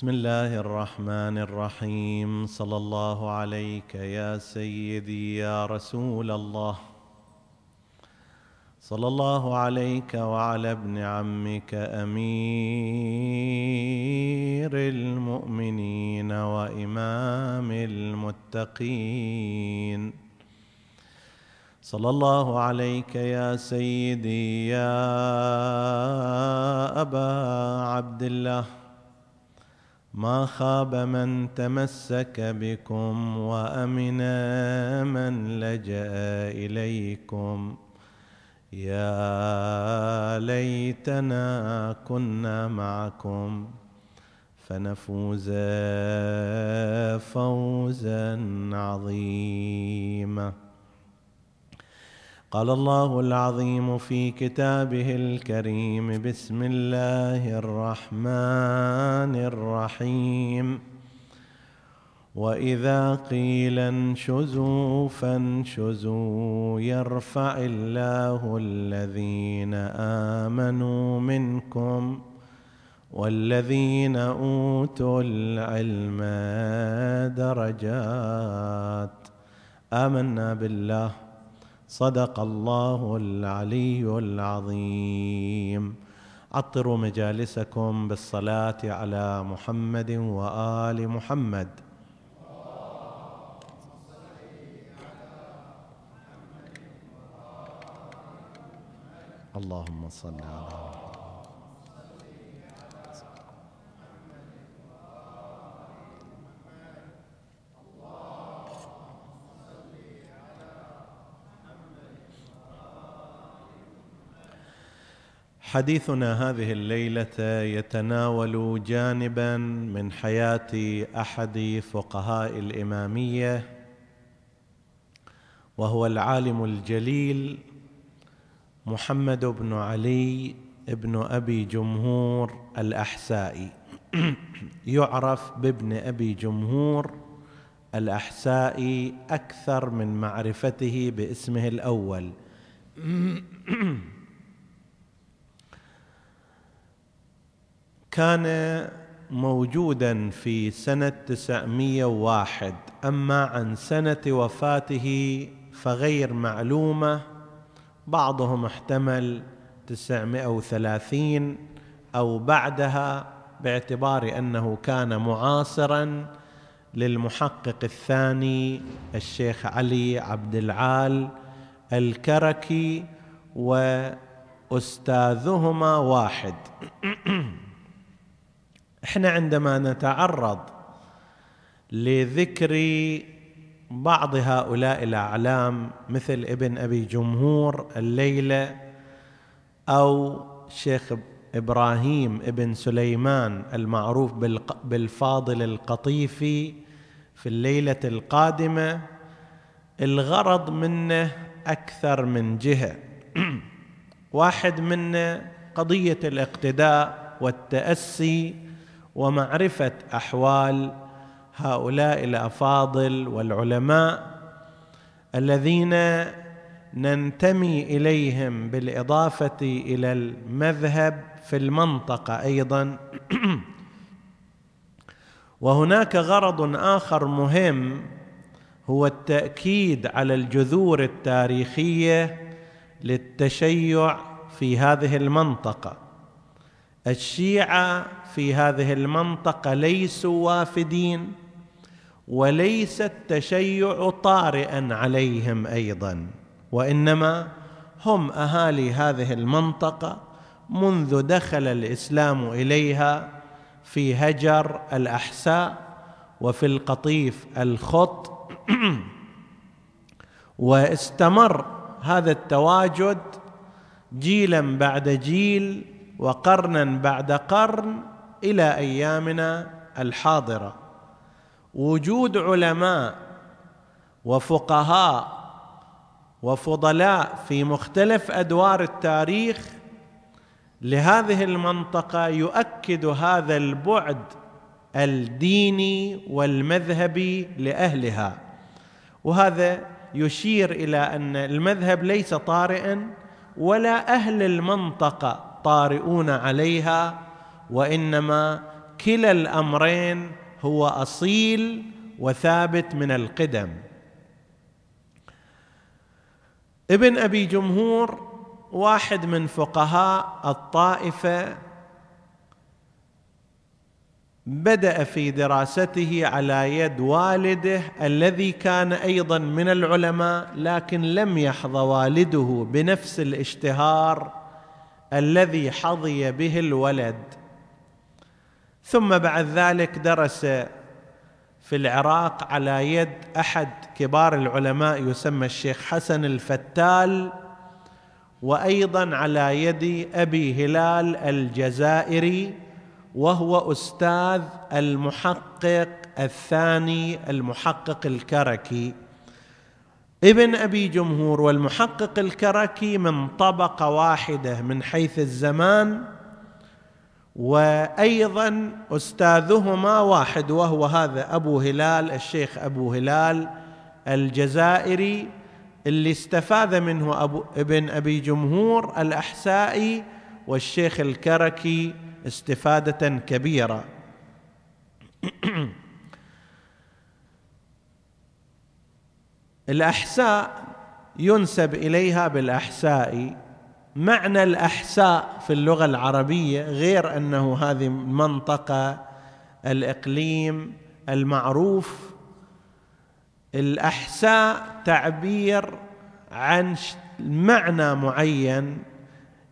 بسم الله الرحمن الرحيم صلى الله عليك يا سيدي يا رسول الله صلى الله عليك وعلى ابن عمك امير المؤمنين وامام المتقين صلى الله عليك يا سيدي يا ابا عبد الله ما خاب من تمسك بكم وامنا من لجا اليكم يا ليتنا كنا معكم فنفوز فوزا عظيما قال الله العظيم في كتابه الكريم بسم الله الرحمن الرحيم واذا قيل انشزوا فانشزوا يرفع الله الذين امنوا منكم والذين اوتوا العلم درجات امنا بالله صدق الله العلي العظيم عطروا مجالسكم بالصلاه على محمد وال محمد اللهم صل على محمد حديثنا هذه الليله يتناول جانبا من حياه احد فقهاء الاماميه وهو العالم الجليل محمد بن علي بن ابي جمهور الاحسائي يعرف بابن ابي جمهور الاحسائي اكثر من معرفته باسمه الاول كان موجودا في سنة 901 أما عن سنة وفاته فغير معلومة بعضهم احتمل 930 أو بعدها باعتبار أنه كان معاصرا للمحقق الثاني الشيخ علي عبد العال الكركي وأستاذهما واحد احنا عندما نتعرض لذكر بعض هؤلاء الاعلام مثل ابن ابي جمهور الليله او شيخ ابراهيم ابن سليمان المعروف بالفاضل القطيفي في الليله القادمه الغرض منه اكثر من جهه واحد منه قضيه الاقتداء والتاسي ومعرفه احوال هؤلاء الافاضل والعلماء الذين ننتمي اليهم بالاضافه الى المذهب في المنطقه ايضا وهناك غرض اخر مهم هو التاكيد على الجذور التاريخيه للتشيع في هذه المنطقه الشيعه في هذه المنطقه ليسوا وافدين وليس التشيع طارئا عليهم ايضا وانما هم اهالي هذه المنطقه منذ دخل الاسلام اليها في هجر الاحساء وفي القطيف الخط واستمر هذا التواجد جيلا بعد جيل وقرنا بعد قرن الى ايامنا الحاضره وجود علماء وفقهاء وفضلاء في مختلف ادوار التاريخ لهذه المنطقه يؤكد هذا البعد الديني والمذهبي لاهلها وهذا يشير الى ان المذهب ليس طارئا ولا اهل المنطقه الطارئون عليها وانما كلا الامرين هو اصيل وثابت من القدم ابن ابي جمهور واحد من فقهاء الطائفه بدا في دراسته على يد والده الذي كان ايضا من العلماء لكن لم يحظى والده بنفس الاشتهار الذي حظي به الولد ثم بعد ذلك درس في العراق على يد احد كبار العلماء يسمى الشيخ حسن الفتال وايضا على يد ابي هلال الجزائري وهو استاذ المحقق الثاني المحقق الكركي ابن ابي جمهور والمحقق الكركي من طبقه واحده من حيث الزمان وايضا استاذهما واحد وهو هذا ابو هلال الشيخ ابو هلال الجزائري اللي استفاد منه أبو ابن ابي جمهور الاحسائي والشيخ الكركي استفاده كبيره الأحساء ينسب إليها بالأحساء معنى الأحساء في اللغة العربية غير أنه هذه المنطقة الإقليم المعروف الأحساء تعبير عن معنى معين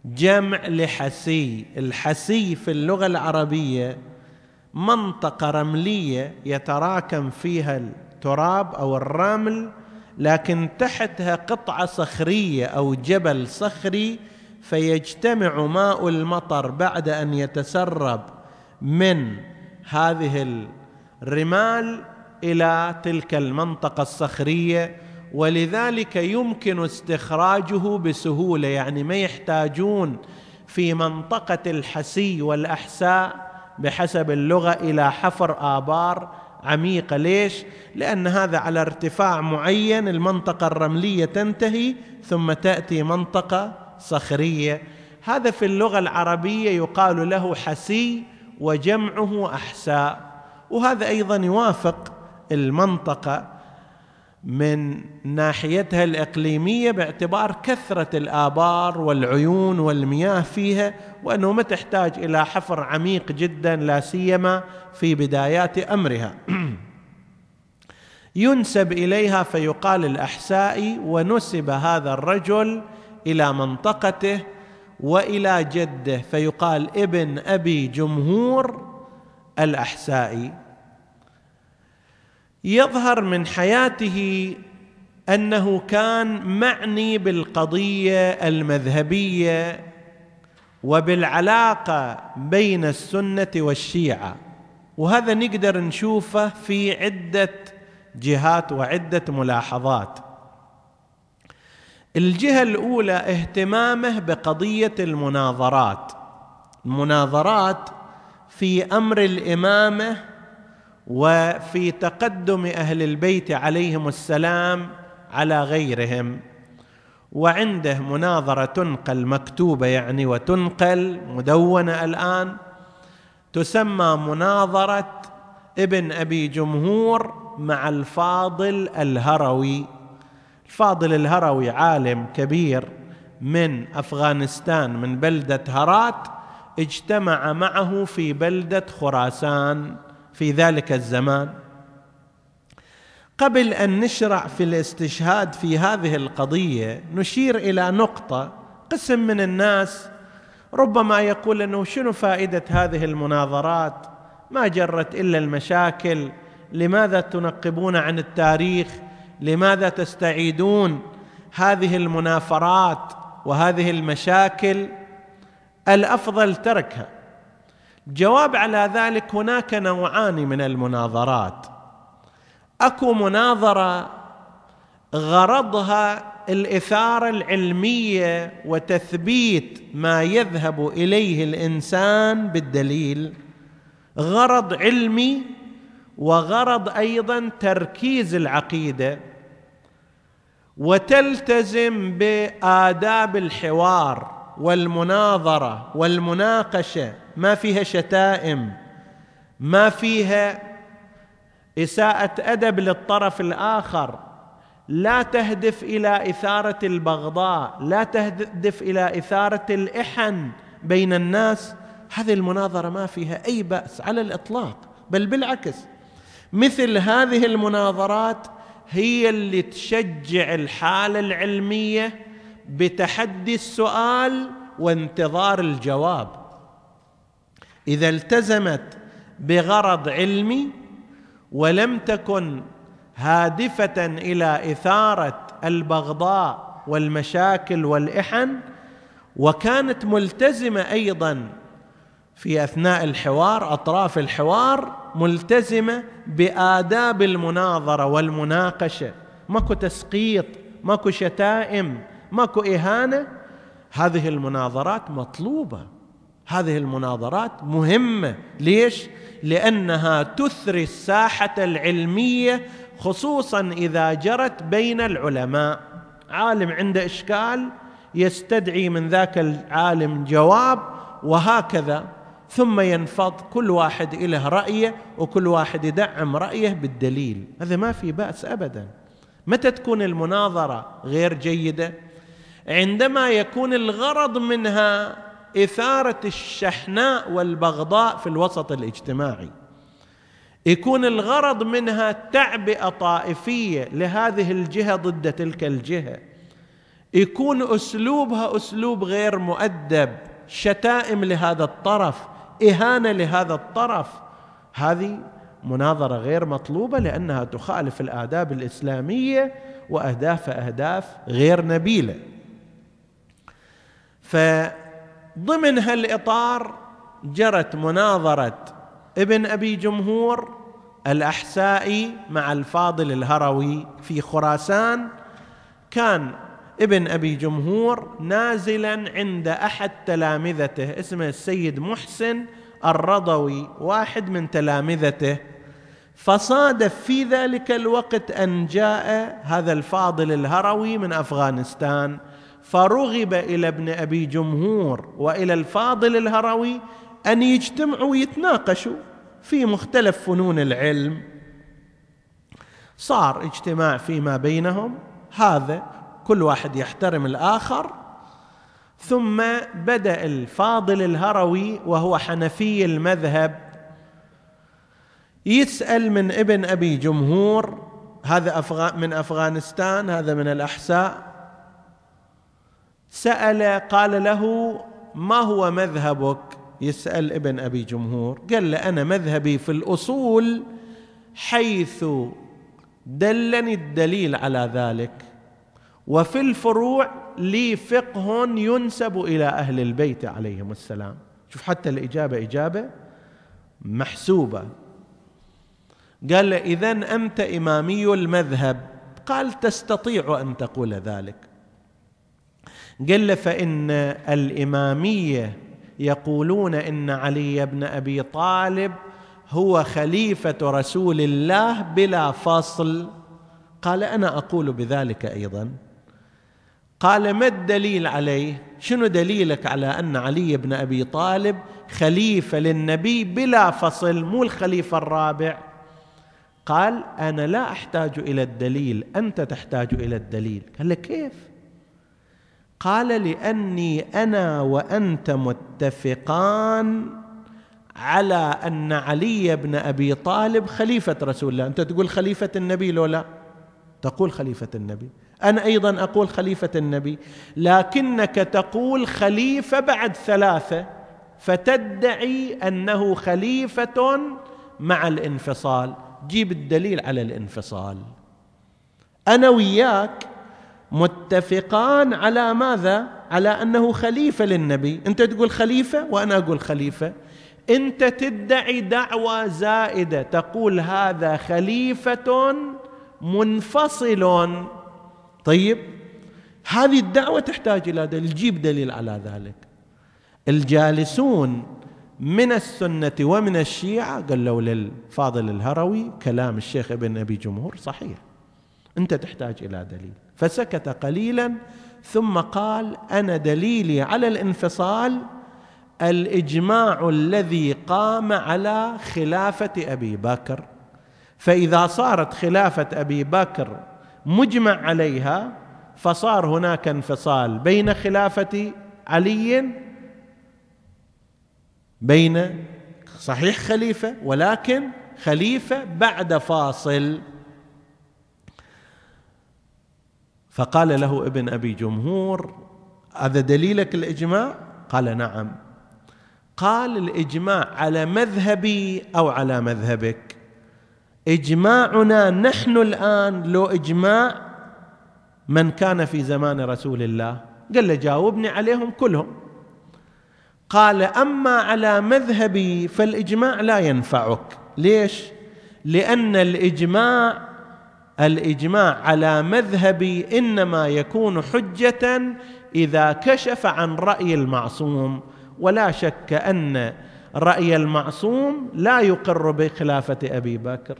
جمع لحسي الحسي في اللغة العربية منطقة رملية يتراكم فيها التراب أو الرمل لكن تحتها قطعه صخريه او جبل صخري فيجتمع ماء المطر بعد ان يتسرب من هذه الرمال الى تلك المنطقه الصخريه ولذلك يمكن استخراجه بسهوله يعني ما يحتاجون في منطقه الحسي والاحساء بحسب اللغه الى حفر ابار عميقة ليش؟ لأن هذا على ارتفاع معين المنطقة الرملية تنتهي ثم تأتي منطقة صخرية هذا في اللغة العربية يقال له حسي وجمعه أحساء وهذا أيضا يوافق المنطقة من ناحيتها الاقليميه باعتبار كثره الابار والعيون والمياه فيها وانه ما تحتاج الى حفر عميق جدا لا سيما في بدايات امرها. ينسب اليها فيقال الاحسائي ونسب هذا الرجل الى منطقته والى جده فيقال ابن ابي جمهور الاحسائي يظهر من حياته انه كان معني بالقضيه المذهبيه وبالعلاقه بين السنه والشيعه وهذا نقدر نشوفه في عده جهات وعده ملاحظات الجهه الاولى اهتمامه بقضيه المناظرات المناظرات في امر الامامه وفي تقدم اهل البيت عليهم السلام على غيرهم وعنده مناظره تنقل مكتوبه يعني وتنقل مدونه الان تسمى مناظره ابن ابي جمهور مع الفاضل الهروي الفاضل الهروي عالم كبير من افغانستان من بلده هرات اجتمع معه في بلده خراسان في ذلك الزمان قبل ان نشرع في الاستشهاد في هذه القضيه نشير الى نقطه قسم من الناس ربما يقول انه شنو فائده هذه المناظرات ما جرت الا المشاكل لماذا تنقبون عن التاريخ لماذا تستعيدون هذه المنافرات وهذه المشاكل الافضل تركها جواب على ذلك هناك نوعان من المناظرات اكو مناظره غرضها الاثاره العلميه وتثبيت ما يذهب اليه الانسان بالدليل غرض علمي وغرض ايضا تركيز العقيده وتلتزم باداب الحوار والمناظره والمناقشه ما فيها شتائم ما فيها اساءه ادب للطرف الاخر لا تهدف الى اثاره البغضاء لا تهدف الى اثاره الاحن بين الناس هذه المناظره ما فيها اي باس على الاطلاق بل بالعكس مثل هذه المناظرات هي اللي تشجع الحاله العلميه بتحدي السؤال وانتظار الجواب إذا التزمت بغرض علمي ولم تكن هادفة إلى إثارة البغضاء والمشاكل والإحن وكانت ملتزمة أيضا في أثناء الحوار أطراف الحوار ملتزمة بآداب المناظرة والمناقشة ماكو تسقيط ماكو شتائم ماكو إهانة هذه المناظرات مطلوبه هذه المناظرات مهمه ليش لانها تثري الساحه العلميه خصوصا اذا جرت بين العلماء عالم عنده اشكال يستدعي من ذاك العالم جواب وهكذا ثم ينفض كل واحد له رايه وكل واحد يدعم رايه بالدليل هذا ما في باس ابدا متى تكون المناظره غير جيده عندما يكون الغرض منها إثارة الشحناء والبغضاء في الوسط الاجتماعي يكون الغرض منها تعبئة طائفية لهذه الجهة ضد تلك الجهة يكون أسلوبها أسلوب غير مؤدب شتائم لهذا الطرف إهانة لهذا الطرف هذه مناظرة غير مطلوبة لأنها تخالف الآداب الإسلامية وأهداف أهداف غير نبيلة ف ضمن هالاطار جرت مناظره ابن ابي جمهور الاحسائي مع الفاضل الهروي في خراسان كان ابن ابي جمهور نازلا عند احد تلامذته اسمه السيد محسن الرضوي واحد من تلامذته فصادف في ذلك الوقت ان جاء هذا الفاضل الهروي من افغانستان فرغب إلى ابن أبي جمهور وإلى الفاضل الهروي أن يجتمعوا ويتناقشوا في مختلف فنون العلم صار اجتماع فيما بينهم هذا كل واحد يحترم الآخر ثم بدأ الفاضل الهروي وهو حنفي المذهب يسأل من ابن أبي جمهور هذا من أفغانستان هذا من الأحساء سأل قال له ما هو مذهبك يسأل ابن أبي جمهور قال له أنا مذهبي في الأصول حيث دلني الدليل على ذلك وفي الفروع لي فقه ينسب إلى أهل البيت عليهم السلام شوف حتى الإجابة إجابة محسوبة قال إذا أنت إمامي المذهب قال تستطيع أن تقول ذلك قال له فإن الإمامية يقولون إن علي بن أبي طالب هو خليفة رسول الله بلا فصل قال أنا أقول بذلك أيضا قال ما الدليل عليه شنو دليلك على أن علي بن أبي طالب خليفة للنبي بلا فصل مو الخليفة الرابع قال أنا لا أحتاج إلى الدليل أنت تحتاج إلى الدليل قال له كيف قال لاني انا وانت متفقان على ان علي بن ابي طالب خليفه رسول الله انت تقول خليفه النبي لو لا تقول خليفه النبي انا ايضا اقول خليفه النبي لكنك تقول خليفه بعد ثلاثه فتدعي انه خليفه مع الانفصال جيب الدليل على الانفصال انا وياك متفقان على ماذا على انه خليفه للنبي انت تقول خليفه وانا اقول خليفه انت تدعي دعوه زائده تقول هذا خليفه منفصل طيب هذه الدعوه تحتاج الى دليل جيب دليل على ذلك الجالسون من السنه ومن الشيعه قالوا للفاضل الهروي كلام الشيخ ابن ابي جمهور صحيح انت تحتاج الى دليل فسكت قليلا ثم قال انا دليلي على الانفصال الاجماع الذي قام على خلافه ابي بكر فاذا صارت خلافه ابي بكر مجمع عليها فصار هناك انفصال بين خلافه علي بين صحيح خليفه ولكن خليفه بعد فاصل فقال له ابن ابي جمهور هذا دليلك الاجماع قال نعم قال الاجماع على مذهبي او على مذهبك اجماعنا نحن الان لو اجماع من كان في زمان رسول الله قال له جاوبني عليهم كلهم قال اما على مذهبي فالاجماع لا ينفعك ليش لان الاجماع الاجماع على مذهبي انما يكون حجه اذا كشف عن راي المعصوم ولا شك ان راي المعصوم لا يقر بخلافه ابي بكر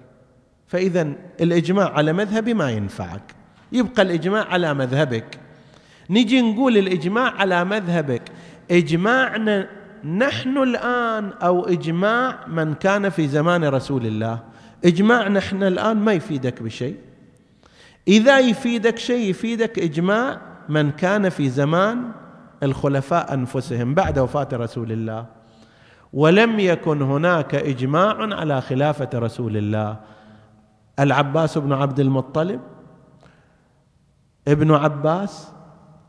فاذا الاجماع على مذهبي ما ينفعك يبقى الاجماع على مذهبك نجي نقول الاجماع على مذهبك اجماعنا نحن الان او اجماع من كان في زمان رسول الله اجماع نحن الان ما يفيدك بشيء إذا يفيدك شيء يفيدك إجماع من كان في زمان الخلفاء أنفسهم بعد وفاة رسول الله ولم يكن هناك إجماع على خلافة رسول الله العباس بن عبد المطلب ابن عباس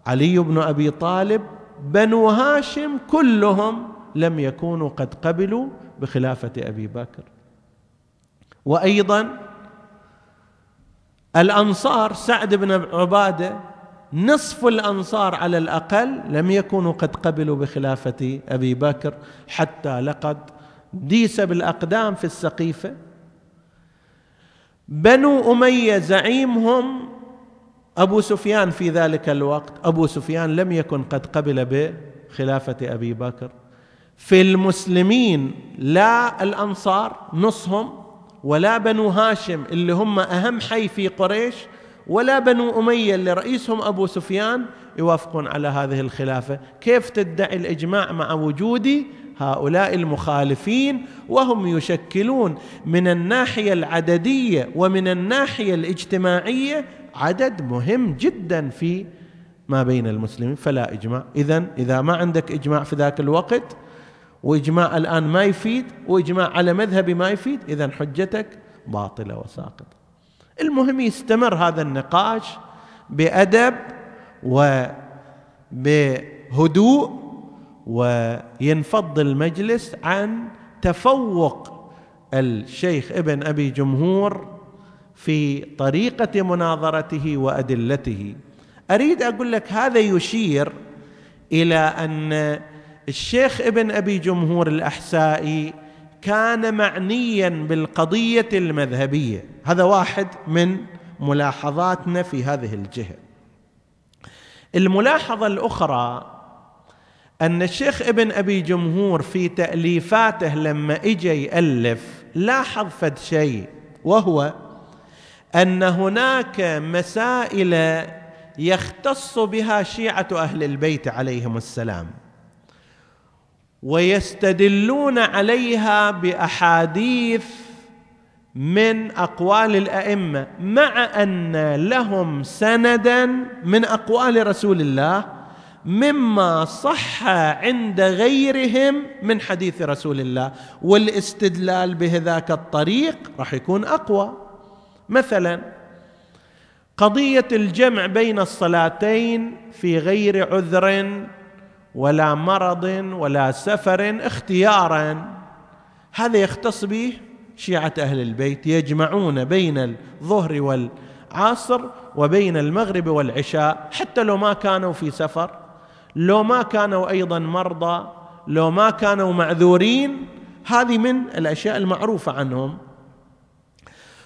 علي بن أبي طالب بنو هاشم كلهم لم يكونوا قد قبلوا بخلافة أبي بكر وأيضا الأنصار سعد بن عبادة نصف الأنصار على الأقل لم يكونوا قد قبلوا بخلافة أبي بكر حتى لقد ديس بالأقدام في السقيفة بنو أمية زعيمهم أبو سفيان في ذلك الوقت أبو سفيان لم يكن قد قبل بخلافة أبي بكر في المسلمين لا الأنصار نصهم ولا بنو هاشم اللي هم أهم حي في قريش ولا بنو أمية اللي رئيسهم أبو سفيان يوافقون على هذه الخلافة كيف تدعي الإجماع مع وجود هؤلاء المخالفين وهم يشكلون من الناحية العددية ومن الناحية الاجتماعية عدد مهم جدا في ما بين المسلمين فلا إجماع إذا إذا ما عندك إجماع في ذاك الوقت واجماع الان ما يفيد واجماع على مذهبي ما يفيد اذا حجتك باطله وساقطه المهم يستمر هذا النقاش بادب وبهدوء وينفض المجلس عن تفوق الشيخ ابن ابي جمهور في طريقه مناظرته وادلته اريد اقول لك هذا يشير الى ان الشيخ ابن ابي جمهور الاحسائي كان معنيا بالقضيه المذهبيه هذا واحد من ملاحظاتنا في هذه الجهه الملاحظه الاخرى ان الشيخ ابن ابي جمهور في تاليفاته لما اجى يالف لاحظ فد شيء وهو ان هناك مسائل يختص بها شيعه اهل البيت عليهم السلام ويستدلون عليها باحاديث من اقوال الائمه مع ان لهم سندا من اقوال رسول الله مما صح عند غيرهم من حديث رسول الله والاستدلال بهذاك الطريق راح يكون اقوى مثلا قضيه الجمع بين الصلاتين في غير عذر ولا مرض ولا سفر اختيارا هذا يختص به شيعة أهل البيت يجمعون بين الظهر والعصر وبين المغرب والعشاء حتى لو ما كانوا في سفر لو ما كانوا أيضا مرضى لو ما كانوا معذورين هذه من الأشياء المعروفة عنهم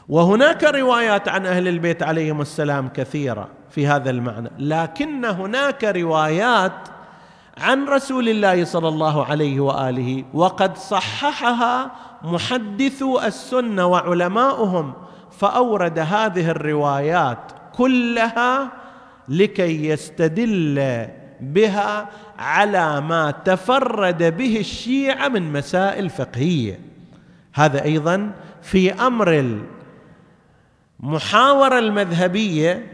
وهناك روايات عن أهل البيت عليهم السلام كثيرة في هذا المعنى لكن هناك روايات عن رسول الله صلى الله عليه واله وقد صححها محدثو السنه وعلماؤهم فاورد هذه الروايات كلها لكي يستدل بها على ما تفرد به الشيعه من مسائل فقهيه هذا ايضا في امر المحاوره المذهبيه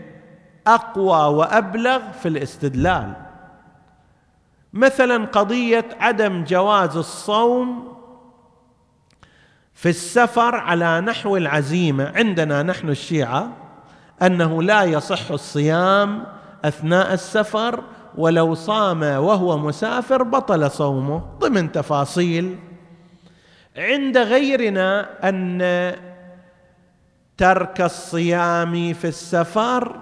اقوى وابلغ في الاستدلال مثلا قضيه عدم جواز الصوم في السفر على نحو العزيمه عندنا نحن الشيعه انه لا يصح الصيام اثناء السفر ولو صام وهو مسافر بطل صومه ضمن تفاصيل عند غيرنا ان ترك الصيام في السفر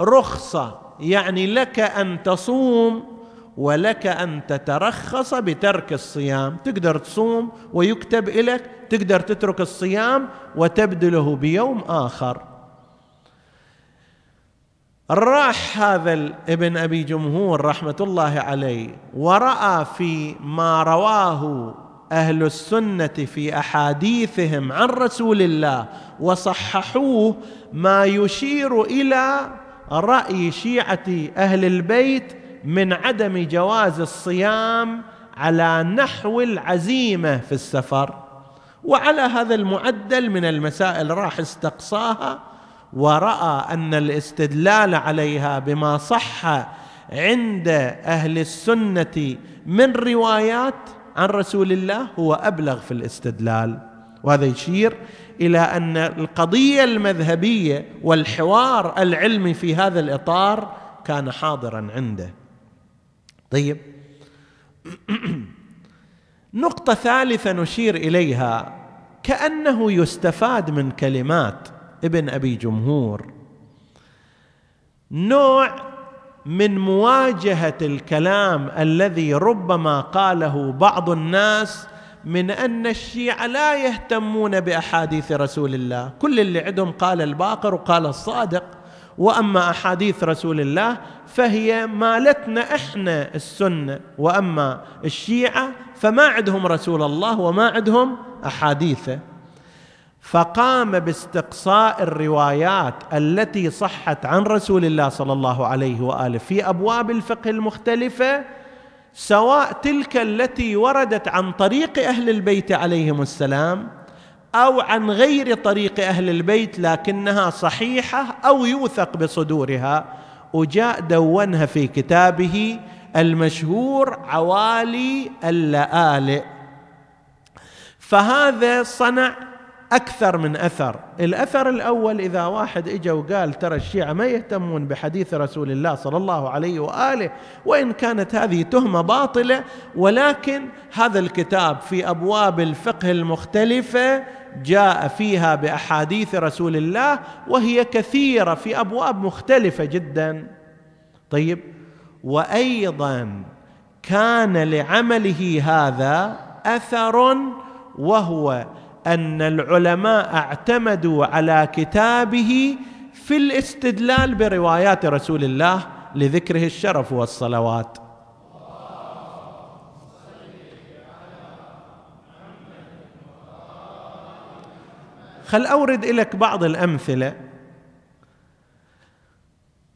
رخصه يعني لك ان تصوم ولك ان تترخص بترك الصيام تقدر تصوم ويكتب لك تقدر تترك الصيام وتبدله بيوم اخر راح هذا ابن ابي جمهور رحمه الله عليه وراى في ما رواه اهل السنه في احاديثهم عن رسول الله وصححوه ما يشير الى راي شيعه اهل البيت من عدم جواز الصيام على نحو العزيمه في السفر وعلى هذا المعدل من المسائل راح استقصاها وراى ان الاستدلال عليها بما صح عند اهل السنه من روايات عن رسول الله هو ابلغ في الاستدلال وهذا يشير الى ان القضيه المذهبيه والحوار العلمي في هذا الاطار كان حاضرا عنده طيب نقطة ثالثة نشير إليها كأنه يستفاد من كلمات ابن أبي جمهور نوع من مواجهة الكلام الذي ربما قاله بعض الناس من أن الشيعة لا يهتمون بأحاديث رسول الله كل اللي عندهم قال الباقر وقال الصادق واما احاديث رسول الله فهي مالتنا احنا السنه واما الشيعه فما عندهم رسول الله وما عندهم احاديثه فقام باستقصاء الروايات التي صحت عن رسول الله صلى الله عليه واله في ابواب الفقه المختلفه سواء تلك التي وردت عن طريق اهل البيت عليهم السلام او عن غير طريق اهل البيت لكنها صحيحه او يوثق بصدورها وجاء دونها في كتابه المشهور عوالي اللآلئ فهذا صنع أكثر من أثر الأثر الأول إذا واحد إجا وقال ترى الشيعة ما يهتمون بحديث رسول الله صلى الله عليه وآله وإن كانت هذه تهمة باطلة ولكن هذا الكتاب في أبواب الفقه المختلفة جاء فيها بأحاديث رسول الله وهي كثيرة في أبواب مختلفة جدا طيب وأيضا كان لعمله هذا أثر وهو أن العلماء اعتمدوا على كتابه في الاستدلال بروايات رسول الله لذكره الشرف والصلوات خل أورد لك بعض الأمثلة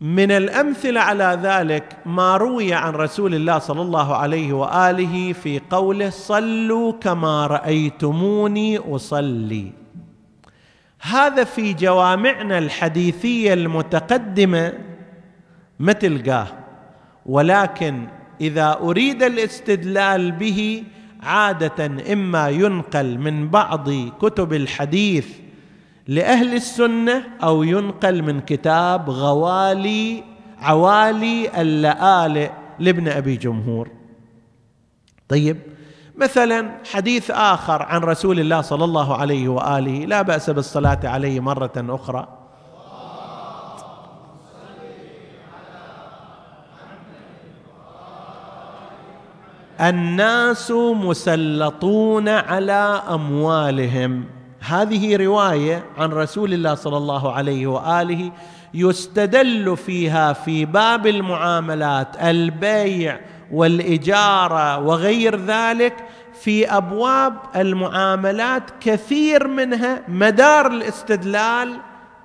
من الامثله على ذلك ما روي عن رسول الله صلى الله عليه واله في قوله صلوا كما رايتموني اصلي هذا في جوامعنا الحديثيه المتقدمه ما تلقاه ولكن اذا اريد الاستدلال به عاده اما ينقل من بعض كتب الحديث لأهل السنة أو ينقل من كتاب غوالي عوالي اللآلئ لابن أبي جمهور طيب مثلا حديث آخر عن رسول الله صلى الله عليه وآله لا بأس بالصلاة عليه مرة أخرى الناس مسلطون على أموالهم هذه روايه عن رسول الله صلى الله عليه واله يستدل فيها في باب المعاملات البيع والاجاره وغير ذلك في ابواب المعاملات كثير منها مدار الاستدلال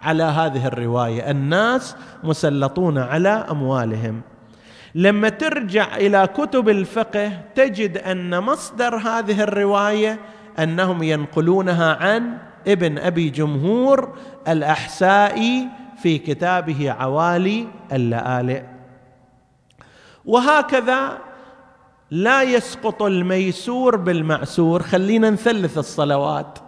على هذه الروايه الناس مسلطون على اموالهم لما ترجع الى كتب الفقه تجد ان مصدر هذه الروايه أنهم ينقلونها عن ابن أبي جمهور الأحسائي في كتابه عوالي اللآلئ وهكذا لا يسقط الميسور بالمعسور خلينا نثلث الصلوات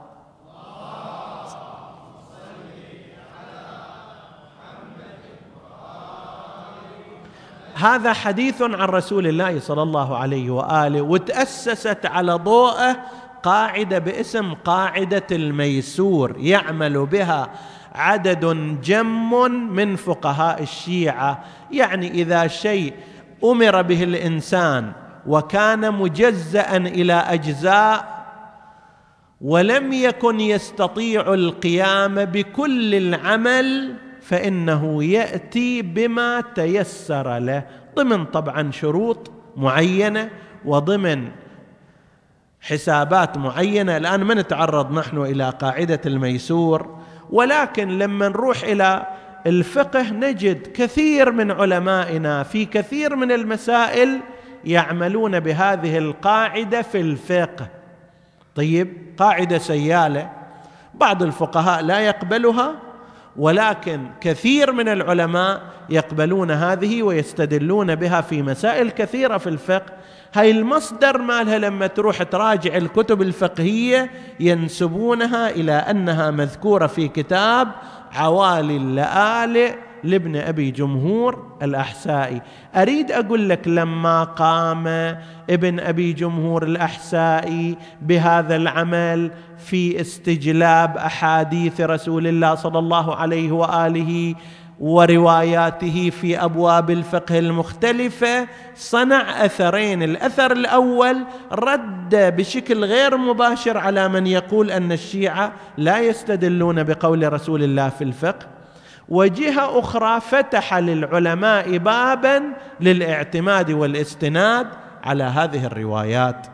هذا حديث عن رسول الله صلى الله عليه واله وتاسست على ضوءه قاعده باسم قاعده الميسور يعمل بها عدد جم من فقهاء الشيعه يعني اذا شيء امر به الانسان وكان مجزا الى اجزاء ولم يكن يستطيع القيام بكل العمل فانه ياتي بما تيسر له ضمن طبعا شروط معينه وضمن حسابات معينه الان ما نتعرض نحن الى قاعده الميسور ولكن لما نروح الى الفقه نجد كثير من علمائنا في كثير من المسائل يعملون بهذه القاعده في الفقه طيب قاعده سياله بعض الفقهاء لا يقبلها ولكن كثير من العلماء يقبلون هذه ويستدلون بها في مسائل كثيره في الفقه هاي المصدر مالها لما تروح تراجع الكتب الفقهية ينسبونها إلى أنها مذكورة في كتاب عوالي اللآلئ لابن أبي جمهور الأحسائي أريد أقول لك لما قام ابن أبي جمهور الأحسائي بهذا العمل في استجلاب أحاديث رسول الله صلى الله عليه وآله ورواياته في ابواب الفقه المختلفه صنع اثرين، الاثر الاول رد بشكل غير مباشر على من يقول ان الشيعه لا يستدلون بقول رسول الله في الفقه، وجهه اخرى فتح للعلماء بابا للاعتماد والاستناد على هذه الروايات.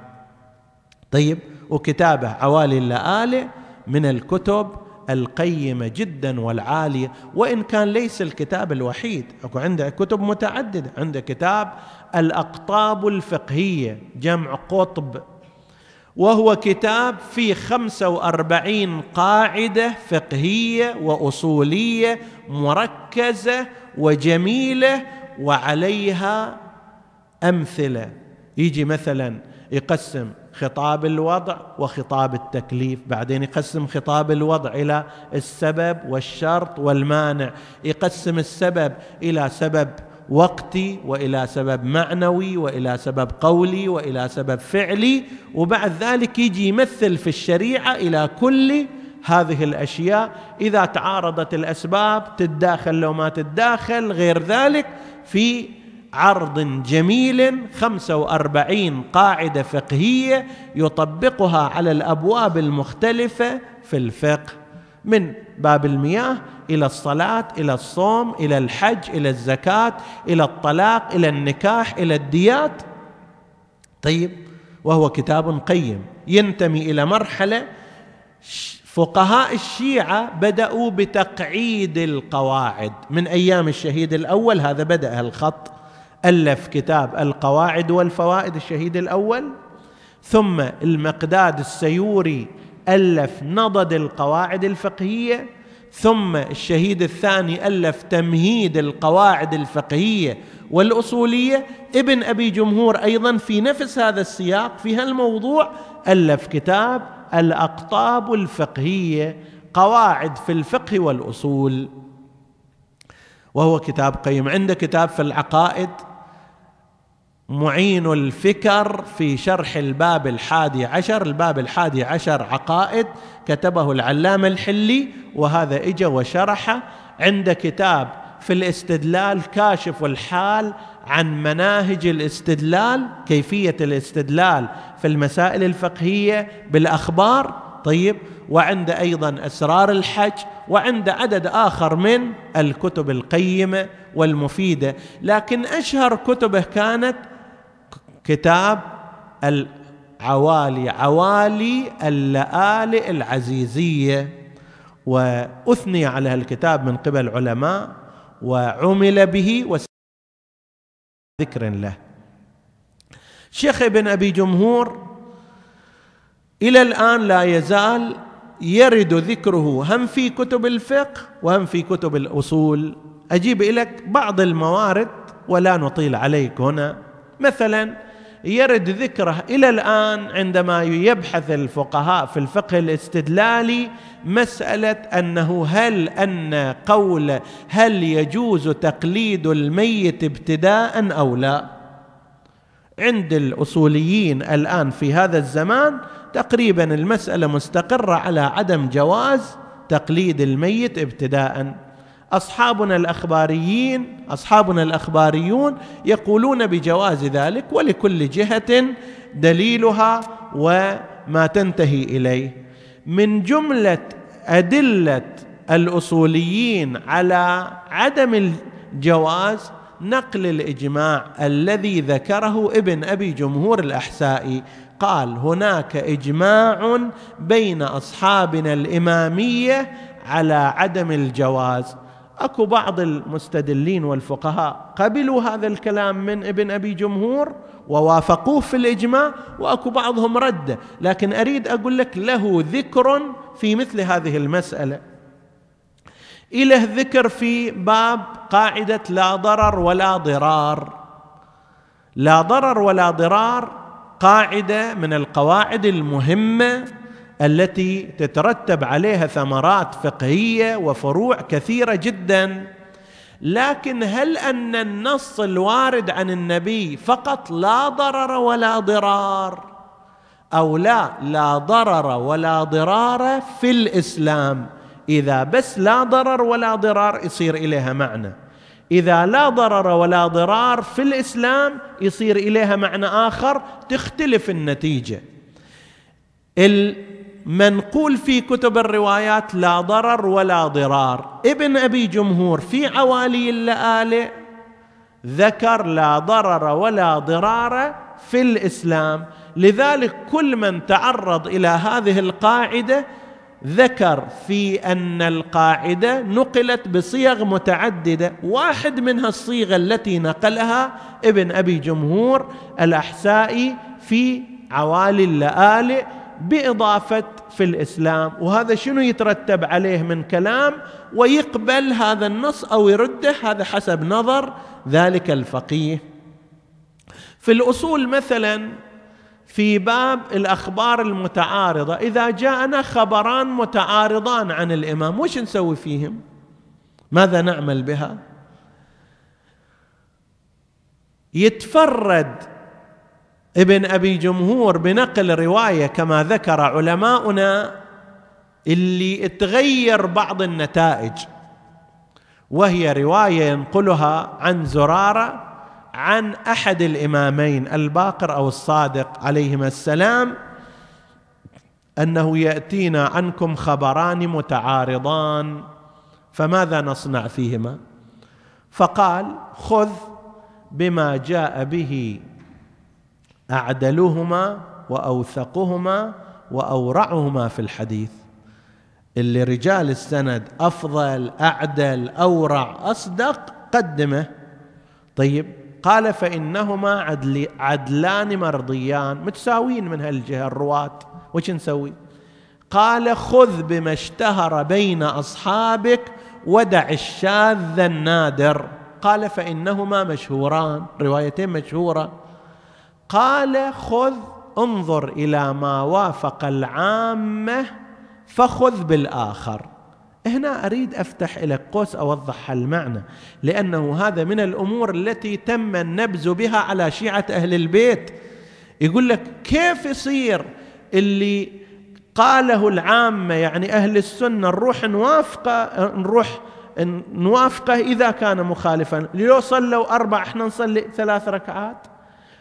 طيب وكتابه عوالي اللآلئ من الكتب القيمة جدا والعالية وإن كان ليس الكتاب الوحيد أكو عنده كتب متعددة عنده كتاب الأقطاب الفقهية جمع قطب وهو كتاب فيه خمسة وأربعين قاعدة فقهية وأصولية مركزة وجميلة وعليها أمثلة يجي مثلا يقسم خطاب الوضع وخطاب التكليف بعدين يقسم خطاب الوضع إلى السبب والشرط والمانع يقسم السبب إلى سبب وقتي والى سبب معنوي والى سبب قولي والى سبب فعلي وبعد ذلك يجي يمثل في الشريعه الى كل هذه الاشياء اذا تعارضت الاسباب تتداخل لو ما تتداخل غير ذلك في عرض جميل 45 قاعدة فقهية يطبقها على الأبواب المختلفة في الفقه من باب المياه إلى الصلاة إلى الصوم إلى الحج إلى الزكاة إلى الطلاق إلى النكاح إلى الديات طيب وهو كتاب قيم ينتمي إلى مرحلة فقهاء الشيعة بدأوا بتقعيد القواعد من أيام الشهيد الأول هذا بدأ الخط ألف كتاب القواعد والفوائد الشهيد الأول ثم المقداد السيوري ألف نضد القواعد الفقهية ثم الشهيد الثاني ألف تمهيد القواعد الفقهية والأصولية ابن أبي جمهور أيضا في نفس هذا السياق في هالموضوع ألف كتاب الأقطاب الفقهية قواعد في الفقه والأصول وهو كتاب قيم عنده كتاب في العقائد معين الفكر في شرح الباب الحادي عشر الباب الحادي عشر عقائد كتبه العلامة الحلي وهذا إجا وشرح عند كتاب في الاستدلال كاشف الحال عن مناهج الاستدلال كيفية الاستدلال في المسائل الفقهية بالأخبار طيب وعند أيضا أسرار الحج وعند عدد آخر من الكتب القيمة والمفيدة لكن أشهر كتبه كانت كتاب العوالي عوالي اللآلئ العزيزية وأثني على الكتاب من قبل علماء وعمل به ذكر له شيخ ابن أبي جمهور إلى الآن لا يزال يرد ذكره هم في كتب الفقه وهم في كتب الاصول اجيب لك بعض الموارد ولا نطيل عليك هنا مثلا يرد ذكره الى الان عندما يبحث الفقهاء في الفقه الاستدلالي مساله انه هل ان قول هل يجوز تقليد الميت ابتداء او لا عند الاصوليين الان في هذا الزمان تقريبا المساله مستقره على عدم جواز تقليد الميت ابتداء اصحابنا الاخباريين اصحابنا الاخباريون يقولون بجواز ذلك ولكل جهه دليلها وما تنتهي اليه من جمله ادله الاصوليين على عدم الجواز نقل الاجماع الذي ذكره ابن ابي جمهور الاحسائي قال هناك اجماع بين اصحابنا الاماميه على عدم الجواز اكو بعض المستدلين والفقهاء قبلوا هذا الكلام من ابن ابي جمهور ووافقوه في الاجماع واكو بعضهم رده لكن اريد اقول لك له ذكر في مثل هذه المساله إله ذكر في باب قاعدة لا ضرر ولا ضرار لا ضرر ولا ضرار قاعده من القواعد المهمه التي تترتب عليها ثمرات فقهيه وفروع كثيره جدا لكن هل ان النص الوارد عن النبي فقط لا ضرر ولا ضرار او لا لا ضرر ولا ضرار في الاسلام اذا بس لا ضرر ولا ضرار يصير اليها معنى إذا لا ضرر ولا ضرار في الإسلام يصير إليها معنى آخر تختلف النتيجة المنقول في كتب الروايات لا ضرر ولا ضرار ابن أبي جمهور في عوالي اللآلئ ذكر لا ضرر ولا ضرار في الإسلام لذلك كل من تعرض إلى هذه القاعدة ذكر في ان القاعده نقلت بصيغ متعدده واحد منها الصيغه التي نقلها ابن ابي جمهور الاحسائي في عوالي اللآلئ باضافه في الاسلام وهذا شنو يترتب عليه من كلام ويقبل هذا النص او يرده هذا حسب نظر ذلك الفقيه في الاصول مثلا في باب الاخبار المتعارضه اذا جاءنا خبران متعارضان عن الامام وش نسوي فيهم ماذا نعمل بها يتفرد ابن ابي جمهور بنقل روايه كما ذكر علماؤنا اللي تغير بعض النتائج وهي روايه ينقلها عن زراره عن احد الامامين الباقر او الصادق عليهما السلام انه ياتينا عنكم خبران متعارضان فماذا نصنع فيهما فقال خذ بما جاء به اعدلهما واوثقهما واورعهما في الحديث اللي رجال السند افضل اعدل اورع اصدق قدمه طيب قال فإنهما عدل عدلان مرضيان متساويين من هالجهة الرواة وش نسوي قال خذ بما اشتهر بين أصحابك ودع الشاذ النادر قال فإنهما مشهوران روايتين مشهورة قال خذ انظر إلى ما وافق العامة فخذ بالآخر هنا أريد أفتح إلى قوس أوضح المعنى لأنه هذا من الأمور التي تم النبز بها على شيعة أهل البيت يقول لك كيف يصير اللي قاله العامة يعني أهل السنة نروح نوافقه نروح نوافقه إذا كان مخالفا لو صلوا أربع احنا نصلي ثلاث ركعات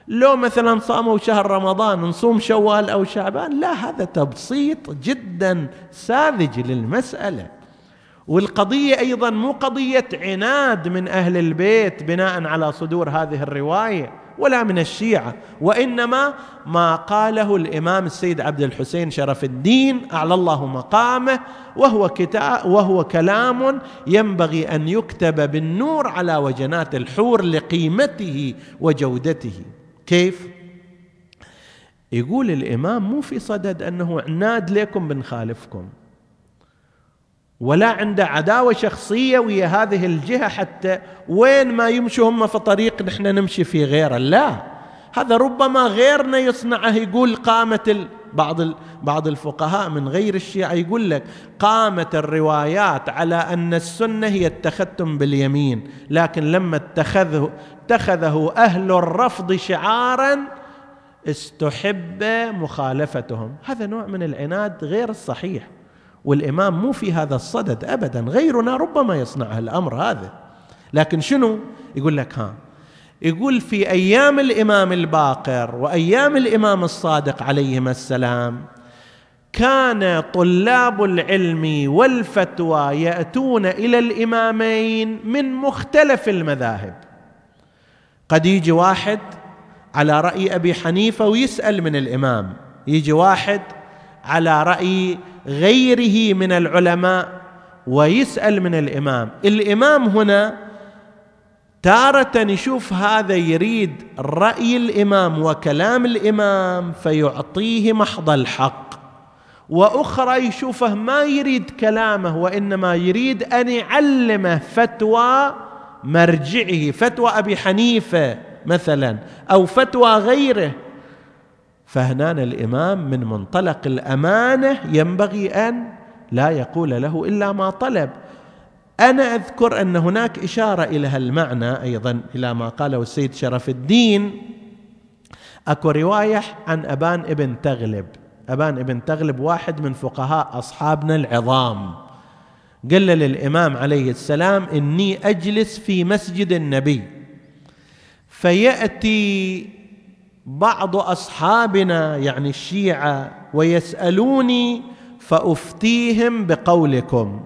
لو مثلا صاموا شهر رمضان نصوم شوال أو شعبان لا هذا تبسيط جدا ساذج للمسألة والقضيه ايضا مو قضيه عناد من اهل البيت بناء على صدور هذه الروايه ولا من الشيعه وانما ما قاله الامام السيد عبد الحسين شرف الدين اعلى الله مقامه وهو كتاب وهو كلام ينبغي ان يكتب بالنور على وجنات الحور لقيمته وجودته كيف يقول الامام مو في صدد انه عناد لكم بنخالفكم ولا عنده عداوة شخصية ويا هذه الجهة حتى وين ما يمشوا هم في طريق نحن نمشي في غيره لا هذا ربما غيرنا يصنعه يقول قامة بعض بعض الفقهاء من غير الشيعة يقول لك قامت الروايات على أن السنة هي التختم باليمين لكن لما اتخذه اتخذه أهل الرفض شعارا استحب مخالفتهم هذا نوع من العناد غير الصحيح والإمام مو في هذا الصدد أبدا غيرنا ربما يصنع الأمر هذا لكن شنو يقول لك ها يقول في أيام الإمام الباقر وأيام الإمام الصادق عليهما السلام كان طلاب العلم والفتوى ياتون الى الامامين من مختلف المذاهب قد يجي واحد على راي ابي حنيفه ويسال من الامام يجي واحد على راي غيره من العلماء ويسال من الامام الامام هنا تاره يشوف هذا يريد راي الامام وكلام الامام فيعطيه محض الحق واخرى يشوفه ما يريد كلامه وانما يريد ان يعلمه فتوى مرجعه فتوى ابي حنيفه مثلا او فتوى غيره فهنا الامام من منطلق الامانه ينبغي ان لا يقول له الا ما طلب انا اذكر ان هناك اشاره الى هالمعنى ايضا الى ما قاله السيد شرف الدين اكو روايه عن ابان ابن تغلب ابان ابن تغلب واحد من فقهاء اصحابنا العظام قال للامام عليه السلام اني اجلس في مسجد النبي فياتي بعض اصحابنا يعني الشيعه ويسالوني فافتيهم بقولكم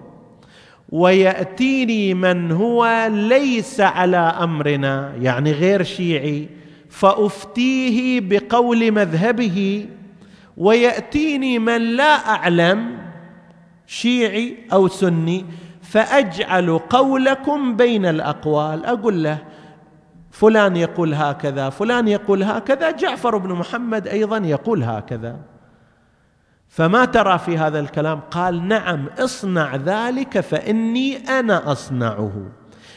وياتيني من هو ليس على امرنا يعني غير شيعي فافتيه بقول مذهبه وياتيني من لا اعلم شيعي او سني فاجعل قولكم بين الاقوال اقول له فلان يقول هكذا فلان يقول هكذا جعفر بن محمد ايضا يقول هكذا فما ترى في هذا الكلام قال نعم اصنع ذلك فاني انا اصنعه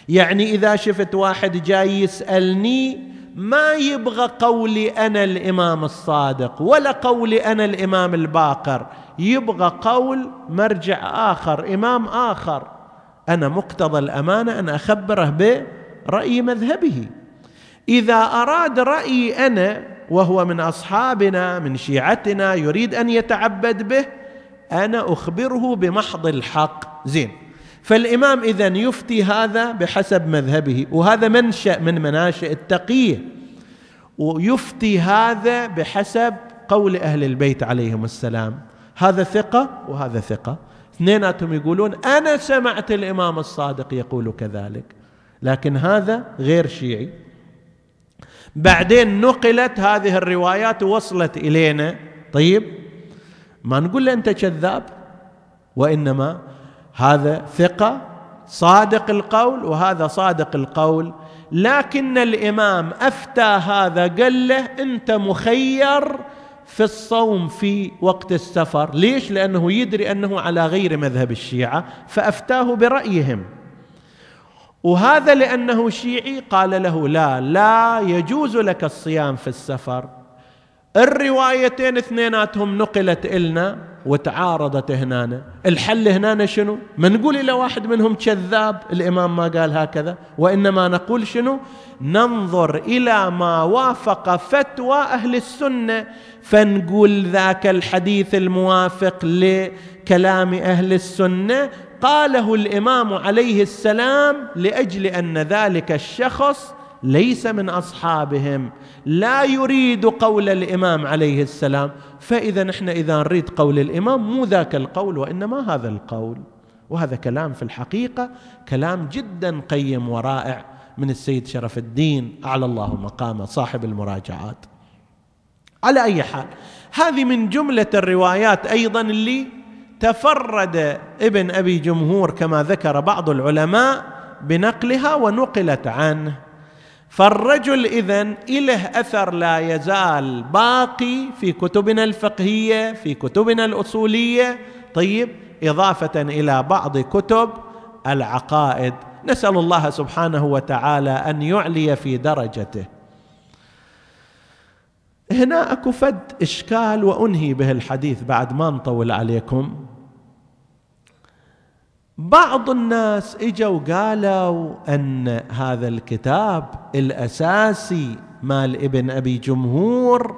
يعني اذا شفت واحد جاي يسالني ما يبغى قولي انا الامام الصادق ولا قولي انا الامام الباقر يبغى قول مرجع اخر امام اخر انا مقتضى الامانه ان اخبره براي مذهبه اذا اراد رايي انا وهو من اصحابنا من شيعتنا يريد ان يتعبد به انا اخبره بمحض الحق زين فالامام اذا يفتي هذا بحسب مذهبه وهذا منشا من مناشئ التقيه ويفتي هذا بحسب قول اهل البيت عليهم السلام هذا ثقه وهذا ثقه اثنيناتهم يقولون انا سمعت الامام الصادق يقول كذلك لكن هذا غير شيعي بعدين نقلت هذه الروايات ووصلت الينا طيب ما نقول له انت كذاب وانما هذا ثقه صادق القول وهذا صادق القول لكن الامام افتى هذا قال له انت مخير في الصوم في وقت السفر ليش لانه يدري انه على غير مذهب الشيعه فافتاه برايهم وهذا لانه شيعي قال له لا لا يجوز لك الصيام في السفر الروايتين اثنيناتهم نقلت النا وتعارضت هنا الحل هنا شنو ما نقول الى واحد منهم كذاب الامام ما قال هكذا وانما نقول شنو ننظر الى ما وافق فتوى اهل السنه فنقول ذاك الحديث الموافق لكلام اهل السنه قاله الامام عليه السلام لاجل ان ذلك الشخص ليس من اصحابهم لا يريد قول الامام عليه السلام فاذا نحن اذا نريد قول الامام مو ذاك القول وانما هذا القول وهذا كلام في الحقيقه كلام جدا قيم ورائع من السيد شرف الدين اعلى الله مقامه صاحب المراجعات على اي حال هذه من جمله الروايات ايضا اللي تفرد ابن ابي جمهور كما ذكر بعض العلماء بنقلها ونقلت عنه فالرجل اذا اله اثر لا يزال باقي في كتبنا الفقهيه في كتبنا الاصوليه طيب اضافه الى بعض كتب العقائد نسال الله سبحانه وتعالى ان يعلي في درجته هنا اكو فد اشكال وانهي به الحديث بعد ما نطول عليكم بعض الناس اجوا قالوا ان هذا الكتاب الاساسي مال ابن ابي جمهور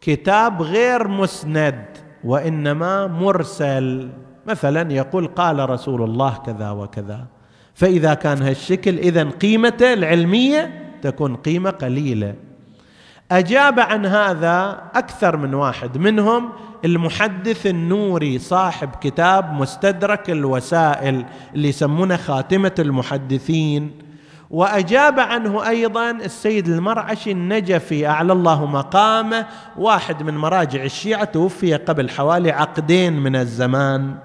كتاب غير مسند وانما مرسل مثلا يقول قال رسول الله كذا وكذا فاذا كان هالشكل اذا قيمته العلميه تكون قيمه قليله أجاب عن هذا أكثر من واحد منهم المحدث النوري صاحب كتاب مستدرك الوسائل اللي يسمونه خاتمة المحدثين وأجاب عنه أيضا السيد المرعشي النجفي أعلى الله مقامه واحد من مراجع الشيعة توفي قبل حوالي عقدين من الزمان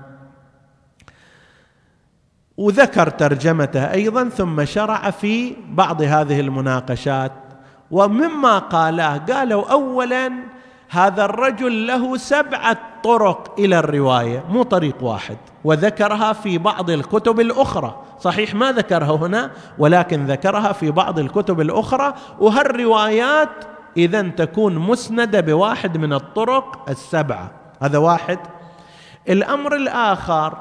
وذكر ترجمته أيضا ثم شرع في بعض هذه المناقشات ومما قاله قالوا اولا هذا الرجل له سبعه طرق الى الروايه مو طريق واحد وذكرها في بعض الكتب الاخرى صحيح ما ذكرها هنا ولكن ذكرها في بعض الكتب الاخرى وهالروايات اذا تكون مسنده بواحد من الطرق السبعه هذا واحد الامر الاخر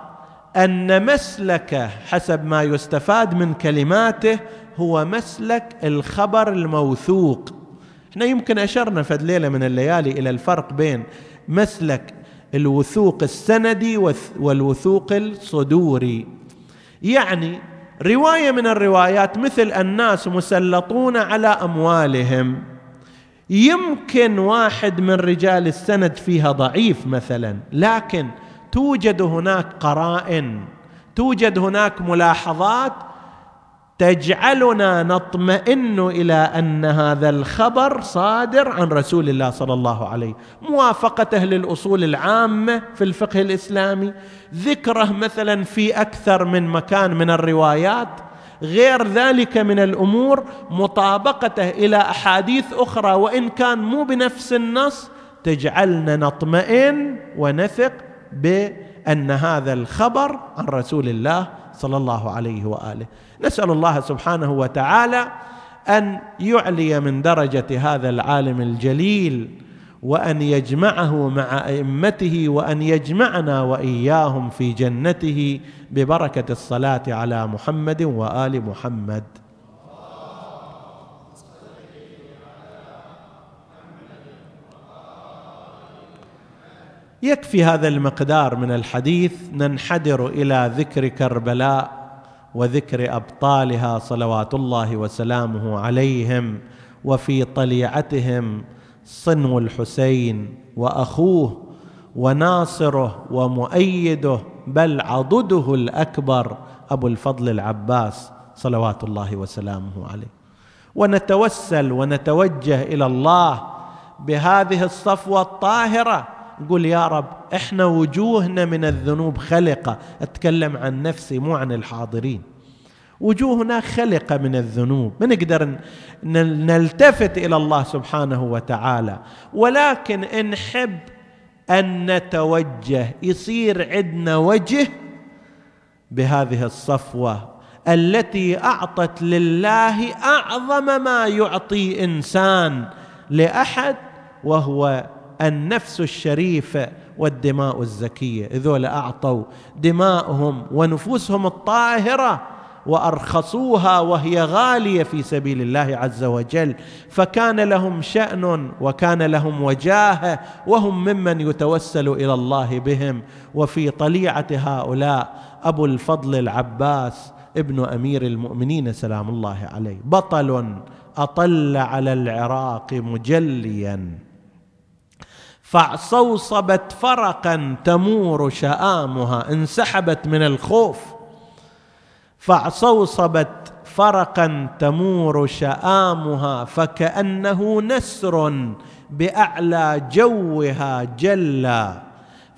ان مسلكه حسب ما يستفاد من كلماته هو مسلك الخبر الموثوق احنا يمكن أشرنا فد ليلة من الليالي إلى الفرق بين مسلك الوثوق السندي والوثوق الصدوري يعني رواية من الروايات مثل الناس مسلطون على أموالهم يمكن واحد من رجال السند فيها ضعيف مثلا لكن توجد هناك قرائن توجد هناك ملاحظات تجعلنا نطمئن الى ان هذا الخبر صادر عن رسول الله صلى الله عليه موافقه اهل الاصول العامه في الفقه الاسلامي ذكره مثلا في اكثر من مكان من الروايات غير ذلك من الامور مطابقته الى احاديث اخرى وان كان مو بنفس النص تجعلنا نطمئن ونثق بان هذا الخبر عن رسول الله صلى الله عليه واله نسال الله سبحانه وتعالى ان يعلي من درجه هذا العالم الجليل وان يجمعه مع ائمته وان يجمعنا واياهم في جنته ببركه الصلاه على محمد وال محمد يكفي هذا المقدار من الحديث ننحدر الى ذكر كربلاء وذكر ابطالها صلوات الله وسلامه عليهم وفي طليعتهم صنو الحسين واخوه وناصره ومؤيده بل عضده الاكبر ابو الفضل العباس صلوات الله وسلامه عليه ونتوسل ونتوجه الى الله بهذه الصفوه الطاهره نقول يا رب احنا وجوهنا من الذنوب خلقة اتكلم عن نفسي مو عن الحاضرين وجوهنا خلقة من الذنوب ما نقدر نلتفت إلى الله سبحانه وتعالى ولكن نحب أن نتوجه يصير عندنا وجه بهذه الصفوة التي أعطت لله أعظم ما يعطي إنسان لأحد وهو النفس الشريفه والدماء الزكيه اذول اعطوا دماءهم ونفوسهم الطاهره وارخصوها وهي غاليه في سبيل الله عز وجل فكان لهم شان وكان لهم وجاهه وهم ممن يتوسل الى الله بهم وفي طليعه هؤلاء ابو الفضل العباس ابن امير المؤمنين سلام الله عليه بطل اطل على العراق مجليا فصوصبت فرقا تمور شآمها انسحبت من الخوف فصوصبت فرقا تمور شآمها فكأنه نسر بأعلى جوها جلّا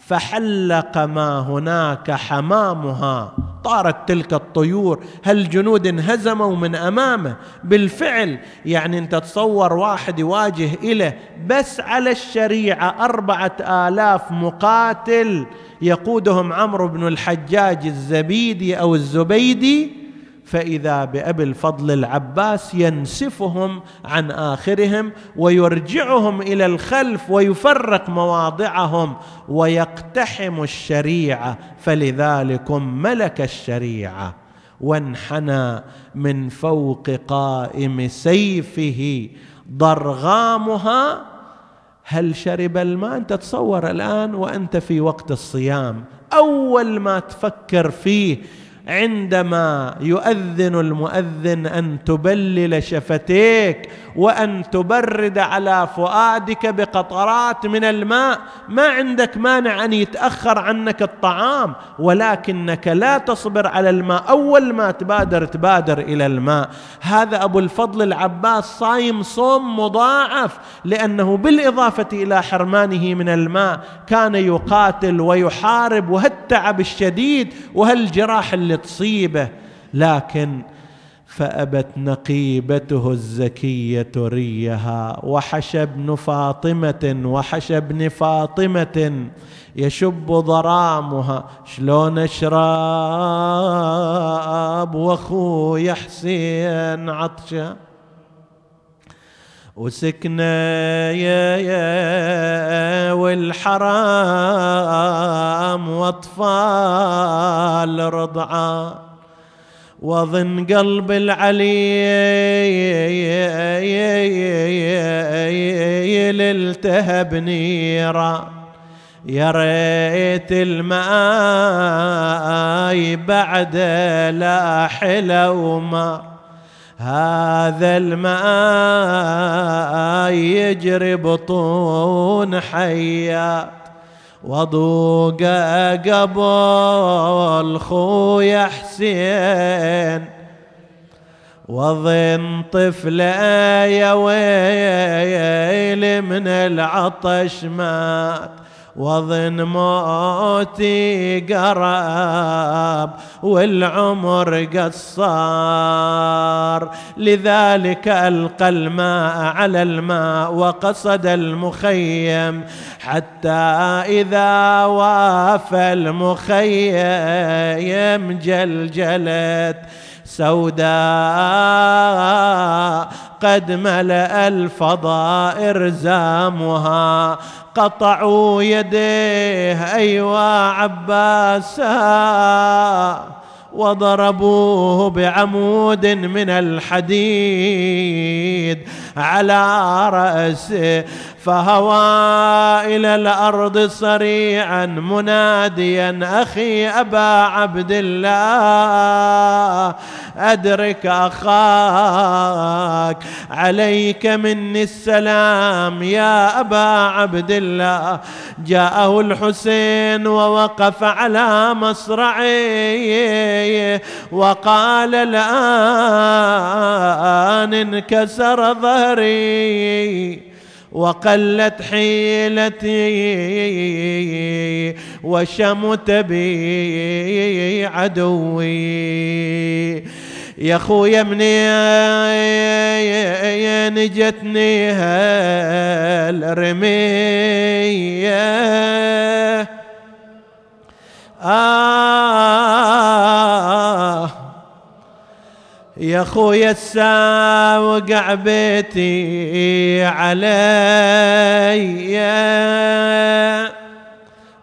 فحلق ما هناك حمامها طارت تلك الطيور هل جنود انهزموا من امامه بالفعل يعني انت تصور واحد يواجه اله بس على الشريعه اربعه الاف مقاتل يقودهم عمرو بن الحجاج الزبيدي او الزبيدي فإذا بأبي الفضل العباس ينسفهم عن آخرهم ويرجعهم إلى الخلف ويفرق مواضعهم ويقتحم الشريعة فلذلكم ملك الشريعة وانحنى من فوق قائم سيفه ضرغامها هل شرب الماء انت تصور الان وانت في وقت الصيام اول ما تفكر فيه عندما يؤذن المؤذن ان تبلل شفتيك وان تبرد على فؤادك بقطرات من الماء ما عندك مانع ان يتاخر عنك الطعام ولكنك لا تصبر على الماء اول ما تبادر تبادر الى الماء هذا ابو الفضل العباس صايم صوم مضاعف لانه بالاضافه الى حرمانه من الماء كان يقاتل ويحارب وهالتعب الشديد وهالجراح اللي أهل تصيبه لكن فأبت نقيبته الزكية ريها وحش ابن فاطمة وحش ابن فاطمة يشب ضرامها شلون اشراب وأخوي حسين عطشان وسكنا يا يا والحرام واطفال رضعا وظن قلب العليل التهب نيرا يا ريت الماي بعد لا حلو وما هذا الماء يجري بطون حيات وضوق قبل خويا حسين وظن طفل يا ويل من العطش مات وظن موتي قرب والعمر قصار لذلك ألقى الماء على الماء وقصد المخيم حتى إذا وافى المخيم جلجلت سوداء قد ملأ الفضاء إرزامها قطعوا يديه أيوا عباسا وضربوه بعمود من الحديد على راسه فهوى الى الارض صريعا مناديا اخي ابا عبد الله أدرك أخاك عليك مني السلام يا أبا عبد الله جاءه الحسين ووقف على مصرعيه وقال الآن انكسر ظهري وقلت حيلتي وشمت بي عدوي يا خويا منين جتني هالرمية آه يا خويا الساوق بيتي علي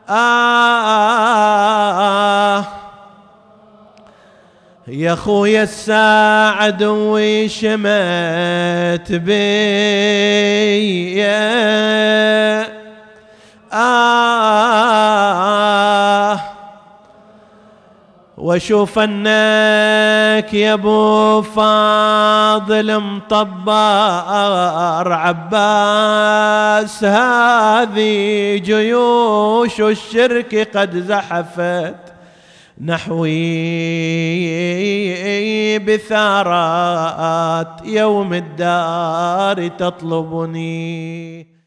آه, آه،, آه،, آه، يا خويا الساعة دوي شمت بي آه واشوف انك يا ابو فاضل مطبار عباس هذه جيوش الشرك قد زحفت نحوي بثارات يوم الدار تطلبني